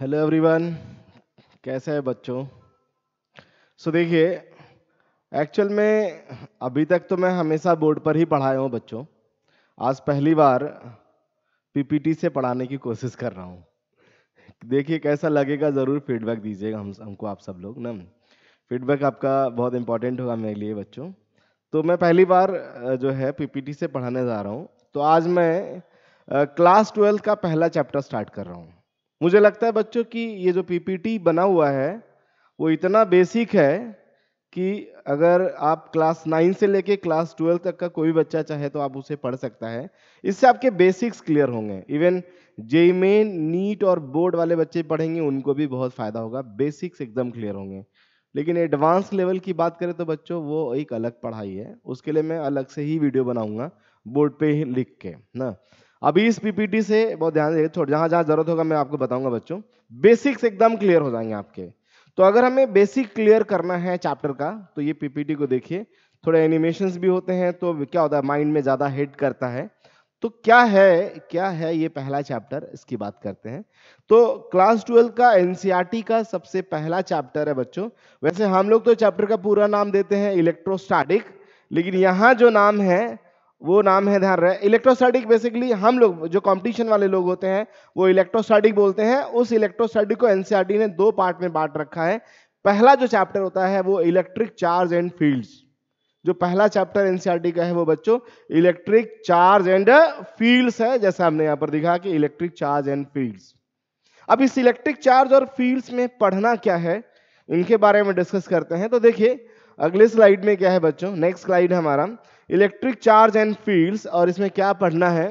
hello everyone कैसे हैं बच्चों सो देखिए एक्चुअल में अभी तक तो मैं हमेशा बोर्ड पर ही पढ़ाया हूँ बच्चों आज पहली बार पीपीटी से पढ़ाने की कोशिश कर रहा हूँ देखिए कैसा लगेगा ज़रूर फीडबैक दीजिएगा हम हमको आप सब लोग ना फीडबैक आपका बहुत इंपॉर्टेंट होगा मेरे लिए बच्चों तो मैं पहली बार जो है पी से पढ़ाने जा रहा हूँ तो आज मैं क्लास ट्वेल्थ का पहला चैप्टर स्टार्ट कर रहा हूँ मुझे लगता है बच्चों की ये जो पीपीटी बना हुआ है वो इतना बेसिक है कि अगर आप क्लास नाइन से लेके क्लास ट्वेल्व तक का कोई बच्चा चाहे तो आप उसे पढ़ सकता है इससे आपके बेसिक्स क्लियर होंगे इवन जे मेन नीट और बोर्ड वाले बच्चे पढ़ेंगे उनको भी बहुत फ़ायदा होगा बेसिक्स एकदम क्लियर होंगे लेकिन एडवांस लेवल की बात करें तो बच्चों वो एक अलग पढ़ाई है उसके लिए मैं अलग से ही वीडियो बनाऊंगा बोर्ड पे ही लिख के ना अभी इस पीपीटी से बहुत ध्यान दे थोड़ा जहां जहां जरूरत होगा मैं आपको बताऊंगा बच्चों बेसिक्स एकदम क्लियर हो जाएंगे आपके तो अगर हमें बेसिक क्लियर करना है चैप्टर का तो ये पीपीटी को देखिए थोड़े एनिमेशन भी होते हैं तो क्या होता है माइंड में ज़्यादा हिट करता है तो क्या है क्या है ये पहला चैप्टर इसकी बात करते हैं तो क्लास ट्वेल्व का एनसीआरटी e का सबसे पहला चैप्टर है बच्चों वैसे हम लोग तो चैप्टर का पूरा नाम देते हैं इलेक्ट्रोस्टैटिक लेकिन यहाँ जो नाम है वो नाम है ध्यान रहे इलेक्ट्रोस्टैटिक बेसिकली हम लोग जो कंपटीशन वाले लोग होते हैं वो इलेक्ट्रोस्टैटिक बोलते हैं उस इलेक्ट्रोस्टैटिक को एनसीईआरटी e ने दो पार्ट में बांट रखा है पहला जो चैप्टर होता है वो इलेक्ट्रिक चार्ज एंड फील्ड्स जो पहला चैप्टर एनसीईआरटी e का है वो बच्चों इलेक्ट्रिक चार्ज एंड फील्ड्स है जैसा हमने यहाँ पर दिखा कि इलेक्ट्रिक चार्ज एंड फील्ड्स अब इस इलेक्ट्रिक चार्ज और फील्ड्स में पढ़ना क्या है इनके बारे में डिस्कस करते हैं तो देखिए अगले स्लाइड में क्या है बच्चों नेक्स्ट स्लाइड हमारा इलेक्ट्रिक चार्ज एंड फील्ड्स और इसमें क्या पढ़ना है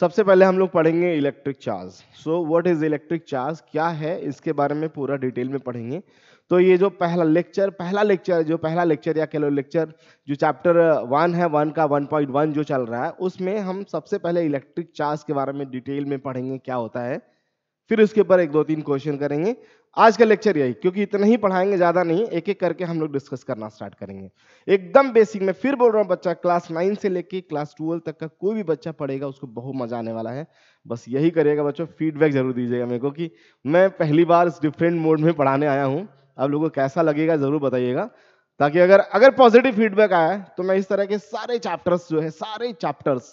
सबसे पहले हम लोग पढ़ेंगे electric charge so what is electric charge क्या है इसके बारे में पूरा डिटेल में पढ़ेंगे तो ये जो पहला लेक्चर पहला लेक्चर जो पहला लेक्चर या कह लो लेक्चर जो चैप्टर वन uh, है वन का वन पॉइंट वन जो चल रहा है उसमें हम सबसे पहले इलेक्ट्रिक चार्ज के बारे में डिटेल में पढ़ेंगे क्या होता है फिर उसके ऊपर एक दो तीन क्वेश्चन करेंगे आज का लेक्चर यही क्योंकि इतना ही पढ़ाएंगे ज़्यादा नहीं एक एक करके हम लोग डिस्कस करना स्टार्ट करेंगे एकदम बेसिक में फिर बोल रहा हूँ बच्चा क्लास नाइन से लेके क्लास ट्वेल्व तक का कोई भी बच्चा पढ़ेगा उसको बहुत मज़ा आने वाला है बस यही करेगा बच्चों फीडबैक जरूर दीजिएगा मेरे को कि मैं पहली बार इस डिफरेंट मोड में पढ़ाने आया हूँ आप लोगों को कैसा लगेगा ज़रूर बताइएगा ताकि अगर अगर पॉजिटिव फीडबैक आया तो मैं इस तरह के सारे चैप्टर्स जो है सारे चैप्टर्स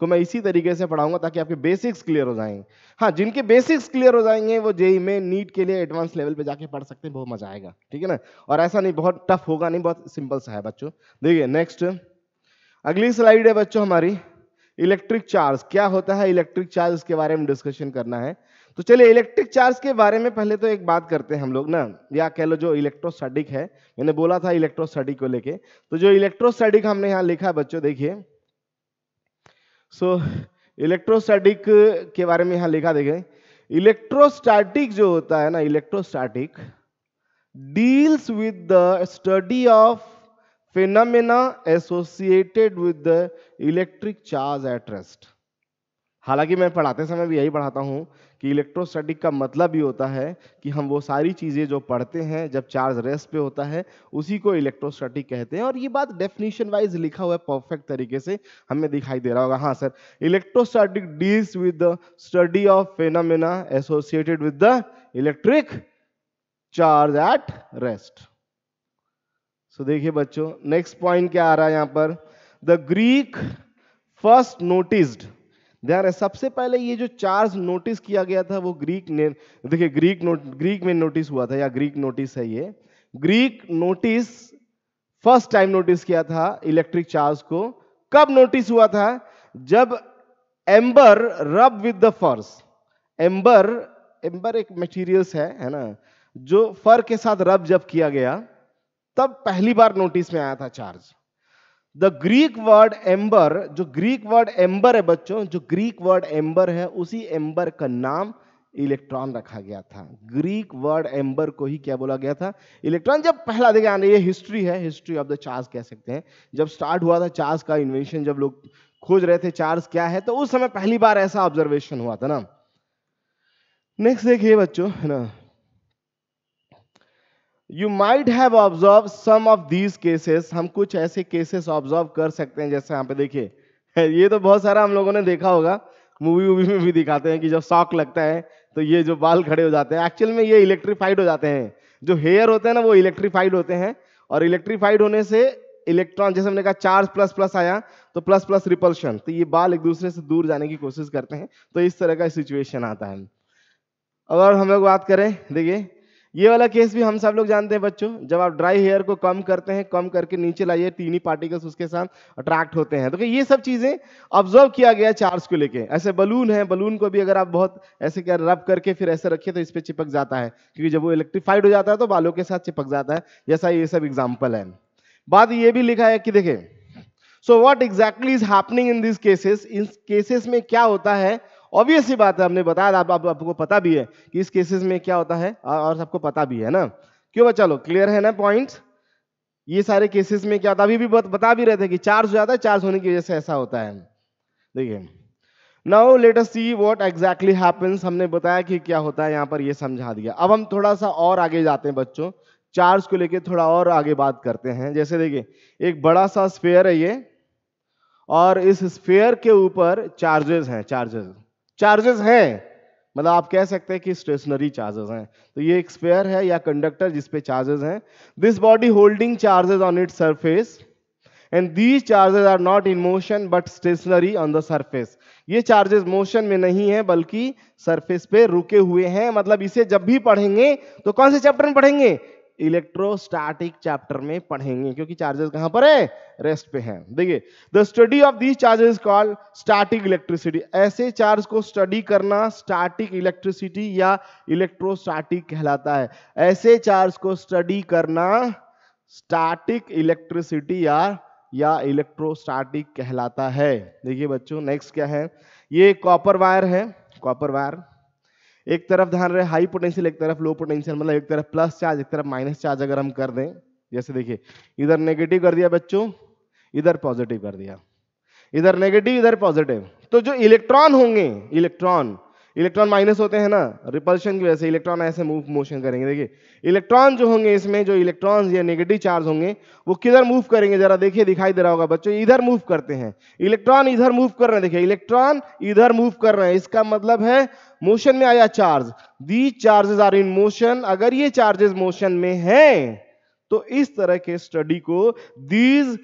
को मैं इसी तरीके से पढ़ाऊंगा ताकि आपके बेसिक्स क्लियर हो जाएंगे हाँ जिनके बेसिक्स क्लियर हो जाएंगे वो जेई में नीट के लिए एडवांस लेवल पे जाके पढ़ सकते हैं बहुत मजा आएगा ठीक है ना और ऐसा नहीं बहुत टफ होगा नहीं बहुत सिंपल सा है बच्चों देखिए नेक्स्ट अगली स्लाइड है बच्चों हमारी इलेक्ट्रिक चार्ज क्या होता है इलेक्ट्रिक चार्ज उसके बारे में डिस्कशन करना है तो चलिए इलेक्ट्रिक चार्ज के बारे में पहले तो एक बात करते हैं हम लोग ना या कह लो जो इलेक्ट्रोस्टैटिक है मैंने बोला था इलेक्ट्रोस्टैटिक को लेके तो जो इलेक्ट्रोस्टैटिक हमने यहाँ लिखा है बच्चों देखिए सो इलेक्ट्रोस्टैटिक uh, के बारे में यहां लिखा देखें इलेक्ट्रोस्टैटिक जो होता है ना electrostatic deals with the study of phenomena associated with the electric charge at rest हालांकि मैं पढ़ाते समय भी यही पढ़ाता हूं कि इलेक्ट्रोस्टैटिक का मतलब ही होता है कि हम वो सारी चीज़ें जो पढ़ते हैं जब चार्ज रेस्ट पे होता है उसी को इलेक्ट्रोस्टैटिक कहते हैं और ये बात डेफिनेशन वाइज लिखा हुआ है परफेक्ट तरीके से हमें दिखाई दे रहा होगा हाँ sir electrostatic deals with the study of phenomena associated with the electric charge at rest so देखिए बच्चों नेक्स्ट पॉइंट क्या आ रहा है यहां पर द ग्रीक फर्स्ट नोटिस्ड ध्यान रहे सबसे पहले ये जो चार्ज नोटिस किया गया था वो ग्रीक ने देखिए ग्रीक नोट ग्रीक में नोटिस हुआ था या ग्रीक नोटिस है ये Greek notice first time notice किया था इलेक्ट्रिक चार्ज को कब नोटिस हुआ था जब amber rub with the fur amber amber एक मटेरियल्स है है ना जो फर के साथ रब जब किया गया तब पहली बार नोटिस में आया था charge the Greek word amber जो ग्रीक वर्ड एम्बर है बच्चों जो ग्रीक वर्ड एम्बर है उसी एम्बर का नाम इलेक्ट्रॉन रखा गया था ग्रीक वर्ड एम्बर को ही क्या बोला गया था इलेक्ट्रॉन जब पहला देखा ये हिस्ट्री है हिस्ट्री ऑफ द चार्ज कह सकते हैं जब स्टार्ट हुआ था चार्ज का इन्वेंशन जब लोग खोज रहे थे चार्ज क्या है तो उस समय पहली बार ऐसा ऑब्जर्वेशन हुआ था ना नेक्स्ट देखिए बच्चों है ना you might have observe some of these cases हम कुछ ऐसे केसेस ऑब्जर्व कर सकते हैं जैसे यहाँ पे देखिए ये तो बहुत सारा हम लोगों ने देखा होगा मूवी वूवी में भी दिखाते हैं कि जब शॉक लगता है तो ये जो बाल खड़े हो जाते हैं एक्चुअल में ये इलेक्ट्रीफाइड हो जाते हैं जो हेयर होते हैं ना वो इलेक्ट्रीफाइड होते हैं और इलेक्ट्रीफाइड होने से इलेक्ट्रॉन जैसे हमने कहा चार्ज प्लस प्लस आया तो प्लस प्लस रिपल्शन तो ये बाल एक दूसरे से दूर जाने की कोशिश करते हैं तो इस तरह का सिचुएशन आता है अगर हम लोग बात करें देखिए ये वाला केस भी हम सब लोग जानते हैं बच्चों जब आप ड्राई हेयर को कम करते हैं कम करके नीचे लाइए तीन ही पार्टिकल्स उसके साथ अट्रैक्ट होते हैं तो ये सब चीजें ऑब्जर्व किया गया चार्ज को लेके ऐसे बलून है बलून को भी अगर आप बहुत ऐसे क्या रब करके फिर ऐसे रखिए तो इस पर चिपक जाता है क्योंकि जब वो इलेक्ट्रीफाइड हो जाता है तो बालों के साथ चिपक जाता है जैसा ये सब एग्जाम्पल है बात ये भी लिखा है कि देखे so what exactly is happening in this cases इन केसेस में क्या होता है ऑब्वियस ही बात है हमने बताया आप, आप, आपको पता भी है कि इस केसेस में क्या होता है और सबको पता भी है ना क्यों बच्चा लोग क्लियर है ना पॉइंट ये सारे केसेस में क्या होता है अभी भी बता भी रहे थे कि चार्ज हो जाता है चार्ज होने की वजह से ऐसा होता है देखिए now let us see what exactly happens हमने बताया कि क्या होता है यहाँ पर ये समझा दिया अब हम थोड़ा सा और आगे जाते हैं बच्चों चार्ज को लेके थोड़ा और आगे बात करते हैं जैसे देखिए एक बड़ा सा स्पेयर है ये और इस स्पेयर के ऊपर चार्जेस हैं चार्जेस चार्जेस हैं मतलब आप कह सकते हैं कि स्टेशनरी चार्जेस हैं तो ये एक स्पेयर है या कंडक्टर जिसपे चार्जेस हैं this body holding charges on it surface and these charges are not in motion but stationary on the surface ये चार्जेस मोशन में नहीं है बल्कि सरफेस पे रुके हुए हैं मतलब इसे जब भी पढ़ेंगे तो कौन से चैप्टर में पढ़ेंगे इलेक्ट्रोस्टैटिक चैप्टर में पढ़ेंगे क्योंकि चार्जेस कहां पर है रेस्ट पे हैं देखिए the study of these charges call called static electricity ऐसे चार्ज को स्टडी करना स्टैटिक इलेक्ट्रिसिटी या इलेक्ट्रोस्टैटिक कहलाता है ऐसे चार्ज को स्टडी करना स्टैटिक इलेक्ट्रिसिटी या या इलेक्ट्रोस्टैटिक कहलाता है देखिए बच्चों नेक्स्ट क्या है ये कॉपर वायर है कॉपर वायर एक तरफ ध्यान रहे हाई पोटेंशियल एक तरफ लो पोटेंशियल मतलब एक तरफ प्लस चार्ज एक तरफ माइनस चार्ज अगर हम कर दें जैसे देखिए इधर नेगेटिव कर दिया बच्चों इधर पॉजिटिव कर दिया इधर नेगेटिव इधर पॉजिटिव तो जो इलेक्ट्रॉन होंगे इलेक्ट्रॉन इलेक्ट्रॉन माइनस होते हैं ना रिपल्शन की वजह से इलेक्ट्रॉन ऐसे मूव मोशन करेंगे देखिए इलेक्ट्रॉन जो होंगे इसमें जो इलेक्ट्रॉन्स या नेगेटिव चार्ज होंगे वो किधर मूव करेंगे जरा देखिए दिखाई दे रहा होगा बच्चों इधर मूव करते हैं इलेक्ट्रॉन इधर मूव कर रहे हैं देखिए इलेक्ट्रॉन इधर मूव कर रहे हैं इसका मतलब है मोशन में आया charge the charges are in motion अगर ये चार्जेस मोशन में है तो इस तरह के स्टडी को these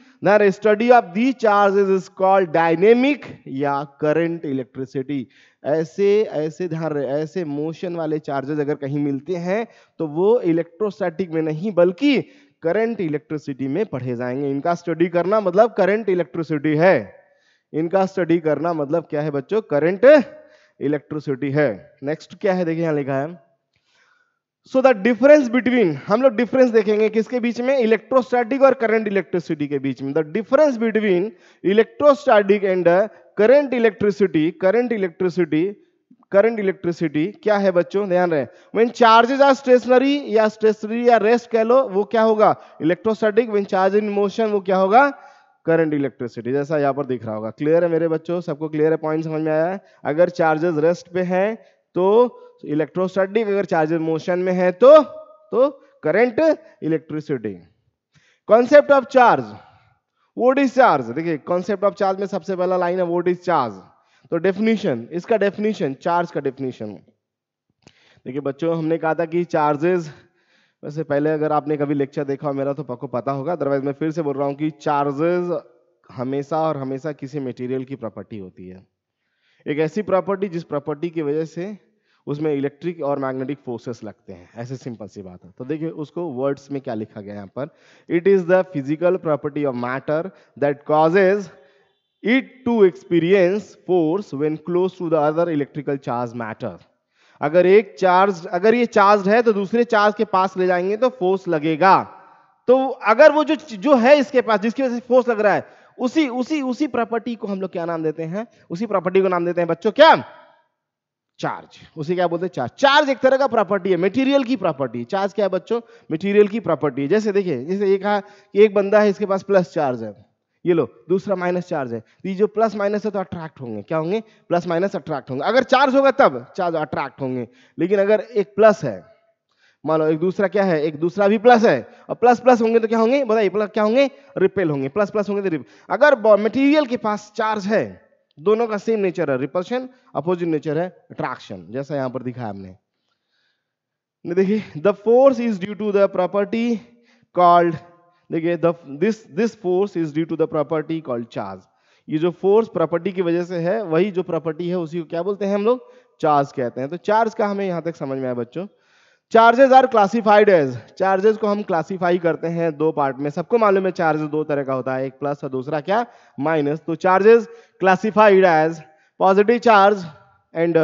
study of the charges is called dynamic या करंट इलेक्ट्रिसिटी ऐसे ऐसे ध्यान रहे ऐसे मोशन वाले चार्जेस अगर कहीं मिलते हैं तो वो इलेक्ट्रोस्टैटिक में नहीं बल्कि करंट इलेक्ट्रिसिटी में पढ़े जाएंगे इनका स्टडी करना मतलब करंट इलेक्ट्रिसिटी है इनका स्टडी करना मतलब क्या है बच्चों करंट इलेक्ट्रिसिटी है नेक्स्ट क्या है देखिए यहां लिखा है सो द डिफरेंस बिटवीन हम लोग डिफरेंस देखेंगे किसके बीच में इलेक्ट्रोस्टैटिक और करंट इलेक्ट्रिसिटी के बीच में the difference between electrostatic and current electricity current electricity current electricity क्या है बच्चों ध्यान रहे व्हेन चार्जेस आर स्टेशनरी या स्टेशनरी या रेस्ट कह लो वो क्या होगा electrostatic when charge in motion वो क्या होगा करंट इलेक्ट्रिसिटी जैसा यहाँ पर दिख रहा होगा क्लियर है मेरे बच्चों सबको क्लियर है पॉइंट समझ में आया है अगर चार्जेस रेस्ट पे हैं तो इलेक्ट्रोस्टैटिक अगर चार्जेस मोशन में है तो तो current electricity concept of charge वो डिस्चार्ज देखिए कॉन्सेप्ट ऑफ चार्ज में सबसे पहला लाइन है वो डिस्चार्ज तो डेफिनेशन इसका डेफिनेशन चार्ज का डेफिनेशन देखिए बच्चों हमने कहा था कि चार्जेस वैसे पहले अगर आपने कभी लेक्चर देखा हो मेरा तो पक्को पता होगा अदरवाइज मैं फिर से बोल रहा हूँ कि चार्जेस हमेशा और हमेशा किसी मटेरियल की प्रॉपर्टी होती है एक ऐसी प्रॉपर्टी जिस प्रॉपर्टी की वजह से उसमें इलेक्ट्रिक और मैग्नेटिक फोर्सेस लगते हैं ऐसे सिंपल सी बात है तो देखिए उसको वर्ड्स में क्या लिखा गया यहाँ पर it is the physical property of matter that causes it to experience force when close to the other electrical charge matter अगर एक चार्ज अगर ये चार्ज है तो दूसरे चार्ज के पास ले जाएंगे तो फोर्स लगेगा तो अगर वो जो जो है इसके पास जिसकी वजह से फोर्स लग रहा है उसी उसी उसी प्रॉपर्टी को हम लोग क्या नाम देते हैं उसी प्रॉपर्टी को नाम देते हैं बच्चों क्या चार्ज उसे क्या बोलते हैं चार्ज चार्ज एक तरह का प्रॉपर्टी है मटेरियल की प्रॉपर्टी चार्ज क्या है बच्चों मटेरियल की प्रॉपर्टी है जैसे देखिए जैसे ये कहा कि एक बंदा है इसके पास प्लस चार्ज है ये लो दूसरा माइनस चार्ज है तो ये जो प्लस माइनस है तो अट्रैक्ट होंगे क्या होंगे प्लस माइनस अट्रैक्ट होंगे अगर चार्ज होगा तब चार्ज अट्रैक्ट होंगे लेकिन अगर एक प्लस है मान लो एक दूसरा क्या है एक दूसरा भी प्लस है और प्लस प्लस होंगे तो क्या होंगे बताइए प्लस क्या होंगे रिपेल होंगे प्लस प्लस होंगे तो रिपेल अगर मटेरियल के पास चार्ज है दोनों का सेम नेचर है रिपल्शन अपोजिट नेचर है अट्रैक्शन जैसा यहां पर दिखा हमने देखिए the force is due to the property called देखिए this this force is due to the property called charge ये जो फोर्स प्रॉपर्टी की वजह से है वही जो प्रॉपर्टी है उसी को क्या बोलते हैं हम लोग चार्ज कहते हैं तो चार्ज का हमें यहां तक समझ में आया बच्चों charges are classified as charges को हम क्लासिफाई करते हैं दो पार्ट में सबको मालूम है चार्जेस दो तरह का होता है एक प्लस और दूसरा क्या माइनस तो charges classified as positive charge and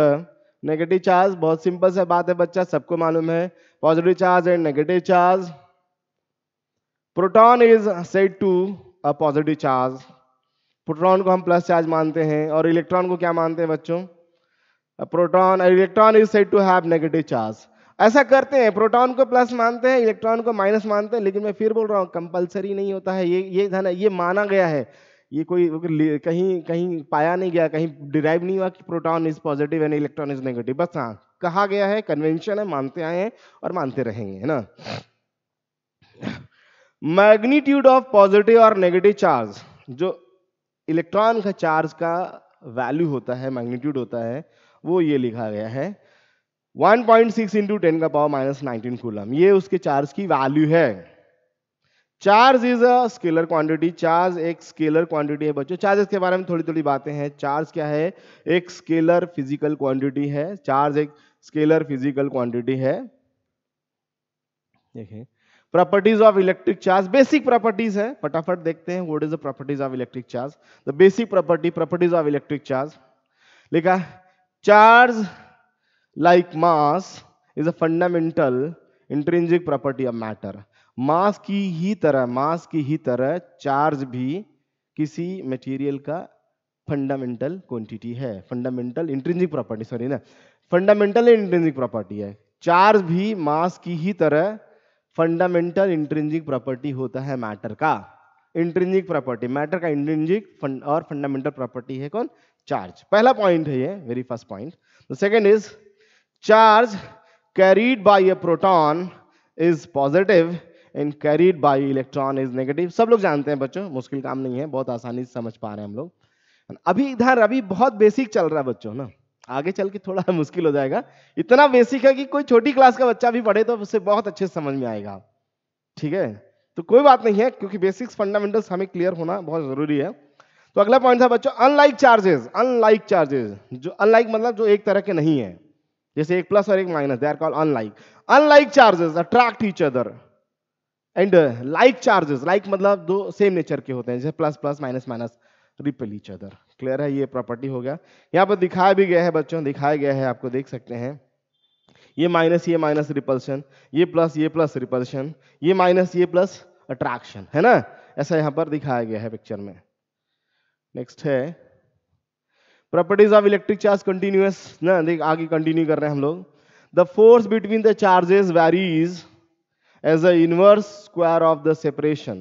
negative charge बहुत सिंपल सा बात है बच्चा सबको मालूम है positive charge and negative charge proton is said to a positive charge proton को हम प्लस चार्ज मानते हैं और इलेक्ट्रॉन को क्या मानते हैं बच्चों proton electron is said to have negative charge ऐसा करते हैं प्रोटॉन को प्लस मानते हैं इलेक्ट्रॉन को माइनस मानते हैं लेकिन मैं फिर बोल रहा हूँ कंपलसरी नहीं होता है ये ये ध्यान ये माना गया है ये कोई कहीं कहीं पाया नहीं गया कहीं डिराइव नहीं हुआ कि proton is positive and electron is negative बस हाँ कहा गया है कन्वेंशन है मानते आए हैं और मानते रहेंगे है ना मैग्नीट्यूड ऑफ पॉजिटिव और नेगेटिव चार्ज जो इलेक्ट्रॉन का चार्ज का वैल्यू होता है मैग्नीट्यूड होता है वो ये लिखा गया है 1.6 पॉइंट सिक्स इंटू टेन का पावर माइनस नाइनटीन कूलम ये उसके चार्ज की वैल्यू है charge is a scalar quantity charge एक स्केलर क्वांटिटी है बच्चों चार्जेस के बारे में थोड़ी थोड़ी बातें हैं चार्ज क्या है एक स्केलर फिजिकल क्वांटिटी है चार्ज एक स्केलर फिजिकल क्वांटिटी है देखें properties of electric charge basic properties है फटाफट देखते हैं what is the properties of electric charge the basic property properties of electric charge लिखा charge like mass is a fundamental intrinsic property of matter mass की ही तरह मास की ही तरह चार्ज भी किसी material का फंडामेंटल क्वांटिटी है फंडामेंटल इंट्रिंसिक प्रॉपर्टी सॉरी ना फंडामेंटल इंट्रिंसिक प्रॉपर्टी है चार्ज भी मास की ही तरह फंडामेंटल इंट्रिंसिक प्रॉपर्टी होता है मैटर का इंट्रिंसिक प्रॉपर्टी मैटर का इंट्रिंसिक और फंडामेंटल प्रॉपर्टी है कौन चार्ज पहला पॉइंट है ये very first point second is charge carried by a proton is positive and carried by electron is negative सब लोग जानते हैं बच्चों मुश्किल काम नहीं है बहुत आसानी से समझ पा रहे हैं हम लोग अभी इधर अभी बहुत बेसिक चल रहा है बच्चों ना आगे चल के थोड़ा मुश्किल हो जाएगा इतना बेसिक है कि कोई छोटी क्लास का बच्चा भी पढ़े तो उसे बहुत अच्छे से समझ में आएगा ठीक है तो कोई बात नहीं है क्योंकि बेसिक्स फंडामेंटल्स हमें क्लियर होना बहुत जरूरी है तो अगला पॉइंट था बच्चों अनलाइक चार्जेस अनलाइक चार्जेस जो अनलाइक मतलब जो एक तरह के नहीं है जैसे एक प्लस और एक minus they are call unlike unlike charges attract each other and like charges like मतलब दो सेम नेचर के होते हैं जैसे plus plus minus minus repel each other clear है ये प्रॉपर्टी हो गया यहाँ पर दिखाया भी गया है बच्चों दिखाया गया है आपको देख सकते हैं ये माइनस ये माइनस रिपल्शन ये प्लस ये प्लस रिपल्शन ये माइनस ये प्लस अट्रैक्शन है ना ऐसा यहाँ पर दिखाया गया है पिक्चर में नेक्स्ट है properties of electric charge continuous ना देख आगे कंटिन्यू कर रहे हैं हम लोग the force between the charges varies as a inverse square of the separation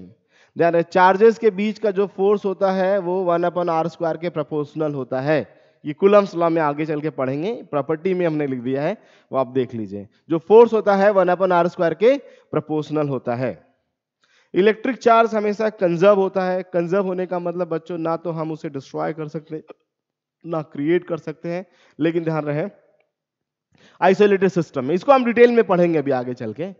यानी चार्जेस के बीच का जो फोर्स होता है वो वन अपन आर स्क्वायर के प्रोपोर्शनल होता है ये कुलम्स लॉ में आगे चल के पढ़ेंगे प्रॉपर्टी में हमने लिख दिया है वो आप देख लीजिए जो फोर्स होता है वन अपन आर स्क्वायर के प्रोपोर्शनल होता है इलेक्ट्रिक चार्ज हमेशा कंजर्व होता है कंजर्व होने का मतलब बच्चों ना तो हम उसे डिस्ट्रॉय कर सकते ना क्रिएट कर सकते हैं लेकिन ध्यान रहे आइसोलेटेड सिस्टम में इसको हम डिटेल में पढ़ेंगे अभी आगे चल के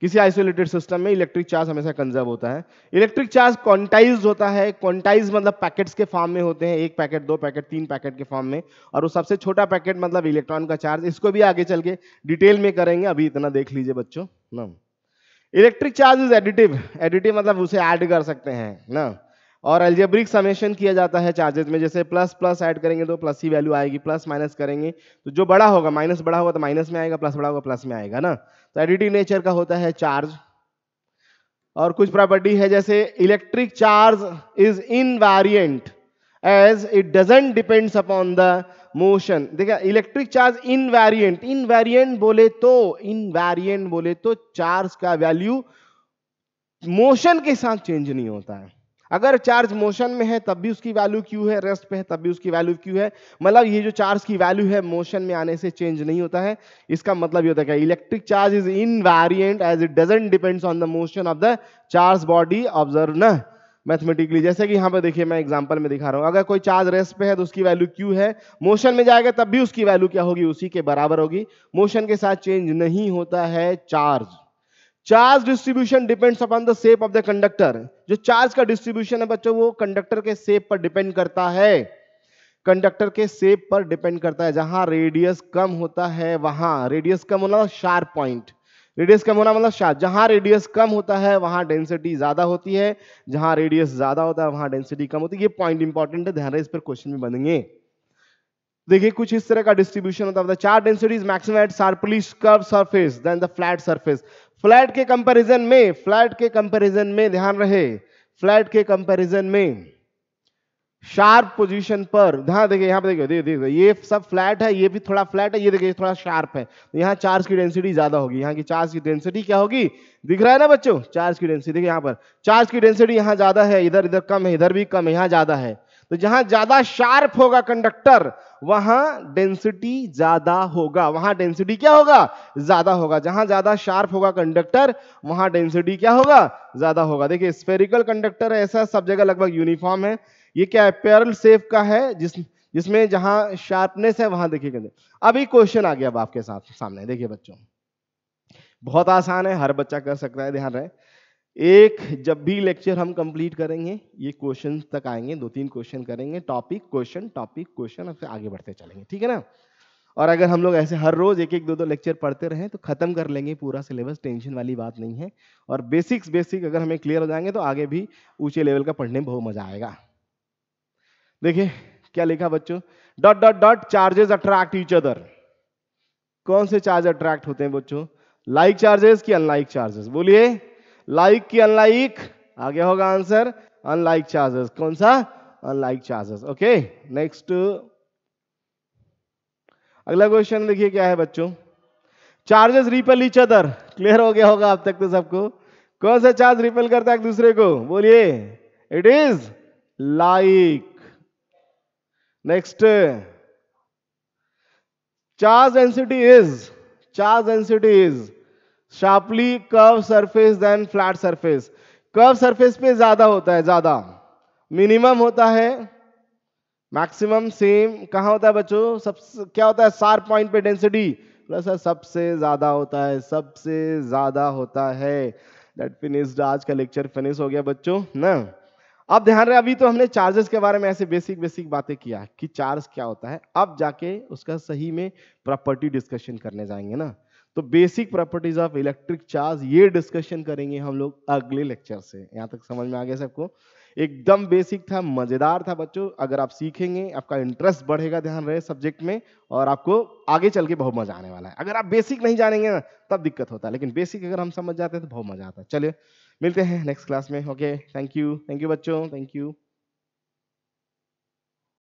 किसी आइसोलेटेड सिस्टम में इलेक्ट्रिक चार्ज हमेशा कंजर्व होता है इलेक्ट्रिक चार्ज क्वांटाइज होता है क्वांटाइज मतलब पैकेट्स के फॉर्म में होते हैं एक पैकेट दो पैकेट तीन पैकेट के फॉर्म में और वो सबसे छोटा पैकेट मतलब इलेक्ट्रॉन का चार्ज इसको भी आगे चल के डिटेल में करेंगे अभी इतना देख लीजिए बच्चों न electric charge is additive additive मतलब उसे ऐड कर सकते हैं ना और एल्जेब्रिक समेशन किया जाता है चार्जेस में जैसे प्लस प्लस ऐड करेंगे तो प्लस ही वैल्यू आएगी प्लस माइनस करेंगे तो जो बड़ा होगा माइनस बड़ा होगा तो माइनस में आएगा प्लस बड़ा होगा प्लस में आएगा ना तो एडिटिव नेचर का होता है चार्ज और कुछ प्रॉपर्टी है जैसे electric charge is invariant as it doesn't depends upon the motion देखा electric charge in invariant बोले तो इन वैरियंट बोले तो चार्ज का वैल्यू मोशन के साथ चेंज नहीं होता है अगर चार्ज मोशन में है तब भी उसकी वैल्यू क्यू है रेस्ट पे है तब भी उसकी वैल्यू क्यू है मतलब ये जो चार्ज की वैल्यू है मोशन में आने से चेंज नहीं होता है इसका मतलब ये होता है electric charge is invariant as it doesn't depends on the motion of the charge body observe न मैथमेटिकली जैसे कि यहाँ पर देखिए मैं एग्जाम्पल में दिखा रहा हूँ अगर कोई चार्ज रेस्ट पे है तो उसकी वैल्यू क्यू है मोशन में जाएगा तब भी उसकी वैल्यू क्या होगी उसी के बराबर होगी मोशन के साथ चेंज नहीं होता है charge charge distribution depends upon the shape of the conductor जो चार्ज का डिस्ट्रीब्यूशन है बच्चों वो कंडक्टर के सेप पर डिपेंड करता है कंडक्टर के सेप पर डिपेंड करता है जहां रेडियस कम होता है वहां रेडियस कम होना शार्प मतलब पॉइंट रेडियस कम होना मतलब शार्प जहां रेडियस कम होता है वहां डेंसिटी ज्यादा होती है जहां रेडियस ज्यादा होता है वहां डेंसिटी कम होती है ये पॉइंट इंपॉर्टेंट है ध्यान रहे इस पर क्वेश्चन भी बनेंगे देखिए कुछ इस तरह का डिस्ट्रीब्यूशन होता है मतलब charge densities maximum at sharply curve surface than the flat surface flat के कंपैरिजन में फ्लैट के कंपैरिजन में ध्यान रहे फ्लैट के कंपैरिजन में शार्प पोजीशन पर ध्यान देखिए यहां पर देखिए देखिए देखिए ये सब फ्लैट है ये भी थोड़ा फ्लैट है ये देखिए थोड़ा शार्प है तो यहाँ चार्ज की डेंसिटी ज्यादा होगी यहाँ की चार्ज की डेंसिटी क्या होगी दिख रहा है ना बच्चों चार्ज की डेंसिटी देखिए यहाँ पर चार्ज की डेंसिटी यहाँ ज्यादा है इधर इधर कम है इधर भी कम है यहाँ ज्यादा है तो जहां ज्यादा शार्प होगा कंडक्टर वहां डेंसिटी ज्यादा होगा वहां डेंसिटी क्या होगा ज्यादा होगा जहां ज्यादा शार्प होगा कंडक्टर वहां डेंसिटी क्या होगा ज्यादा होगा देखिए स्पेरिकल कंडक्टर ऐसा सब जगह लगभग यूनिफॉर्म है ये क्या है पेरल सेफ का है जिस जिसमें जहां शार्पनेस है वहां देखिए अभी क्वेश्चन आ गया अब आपके साथ सामने देखिए बच्चों बहुत आसान है हर बच्चा कर सकता है ध्यान रहे एक जब भी लेक्चर हम कंप्लीट करेंगे ये क्वेश्चन तक आएंगे दो तीन क्वेश्चन करेंगे टॉपिक क्वेश्चन टॉपिक क्वेश्चन अब आगे बढ़ते चलेंगे ठीक है ना और अगर हम लोग ऐसे हर रोज एक एक दो दो लेक्चर पढ़ते रहें तो खत्म कर लेंगे पूरा सिलेबस टेंशन वाली बात नहीं है और बेसिक्स बेसिक अगर हमें क्लियर हो जाएंगे तो आगे भी ऊंचे लेवल का पढ़ने में बहुत मजा आएगा देखिए क्या लिखा बच्चों dot dot dot charges attract each other कौन से चार्ज अट्रैक्ट होते हैं बच्चों लाइक चार्जेस की अनलाइक चार्जेस बोलिए लाइक की अनलाइक आगे होगा आंसर अनलाइक चार्जेस कौन सा अनलाइक चार्जेस ओके नेक्स्ट अगला क्वेश्चन देखिए क्या है बच्चों charges repel each other clear हो गया होगा अब तक तो सबको कौन सा चार्ज रिपेल करता है एक दूसरे को बोलिए it is like next charge density is charge density is sharply curve surface than flat surface curve surface पे ज्यादा होता है ज्यादा मिनिमम होता है मैक्सिमम सेम कहा होता है बच्चों सबसे क्या होता है सार पॉइंट पे डेंसिटी प्लस सबसे ज्यादा होता है सबसे ज्यादा होता है दैट फिनिश्ड आज का लेक्चर फिनिश हो गया बच्चों ना अब ध्यान रहे अभी तो हमने चार्जेस के बारे में ऐसे बेसिक बेसिक बातें किया कि चार्ज क्या होता है अब जाके उसका सही में प्रॉपर्टी डिस्कशन करने जाएंगे ना तो basic properties of electric charge ये डिस्कशन करेंगे हम लोग अगले लेक्चर से यहाँ तक समझ में आ गया सबको एकदम बेसिक था मजेदार था बच्चों अगर आप सीखेंगे आपका इंटरेस्ट बढ़ेगा ध्यान रहे सब्जेक्ट में और आपको आगे चल के बहुत मजा आने वाला है अगर आप बेसिक नहीं जानेंगे ना तब दिक्कत होता है लेकिन बेसिक अगर हम समझ जाते हैं तो बहुत मजा आता है चलिए मिलते हैं नेक्स्ट क्लास में okay thank you thank you बच्चों थैंक यू